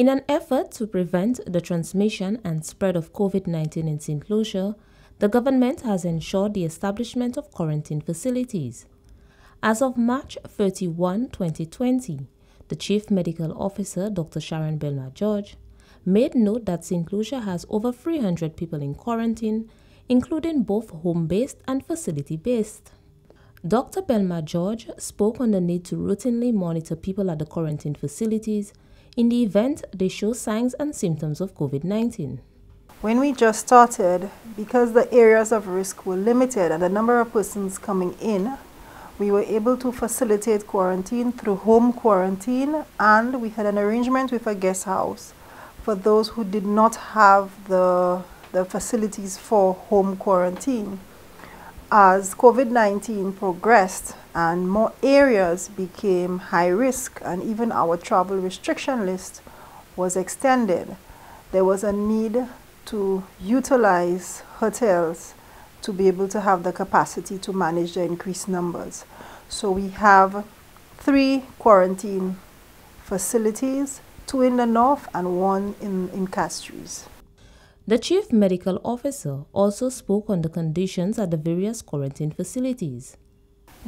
In an effort to prevent the transmission and spread of COVID-19 in St. Lucia, the government has ensured the establishment of quarantine facilities. As of March 31, 2020, the Chief Medical Officer, Dr. Sharon Belma George, made note that St. Lucia has over 300 people in quarantine, including both home-based and facility-based. Dr. Belma George spoke on the need to routinely monitor people at the quarantine facilities in the event, they show signs and symptoms of COVID-19. When we just started, because the areas of risk were limited and the number of persons coming in, we were able to facilitate quarantine through home quarantine and we had an arrangement with a guest house for those who did not have the, the facilities for home quarantine as COVID-19 progressed and more areas became high risk and even our travel restriction list was extended, there was a need to utilize hotels to be able to have the capacity to manage the increased numbers. So we have three quarantine facilities, two in the north and one in, in Castries. The chief medical officer also spoke on the conditions at the various quarantine facilities.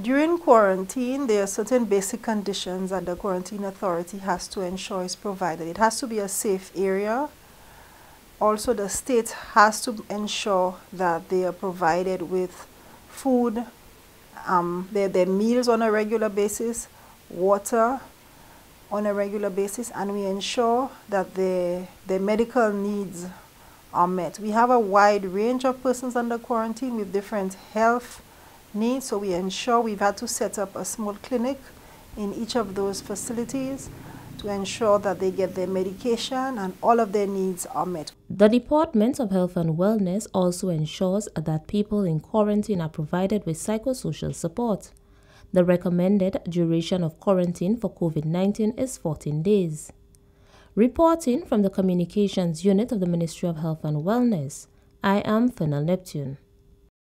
During quarantine, there are certain basic conditions that the quarantine authority has to ensure is provided. It has to be a safe area. Also, the state has to ensure that they are provided with food, um, their, their meals on a regular basis, water on a regular basis, and we ensure that the, the medical needs are met. We have a wide range of persons under quarantine with different health needs, so we ensure we've had to set up a small clinic in each of those facilities to ensure that they get their medication and all of their needs are met. The Department of Health and Wellness also ensures that people in quarantine are provided with psychosocial support. The recommended duration of quarantine for COVID-19 is 14 days. Reporting from the Communications Unit of the Ministry of Health and Wellness, I am Fennel Neptune.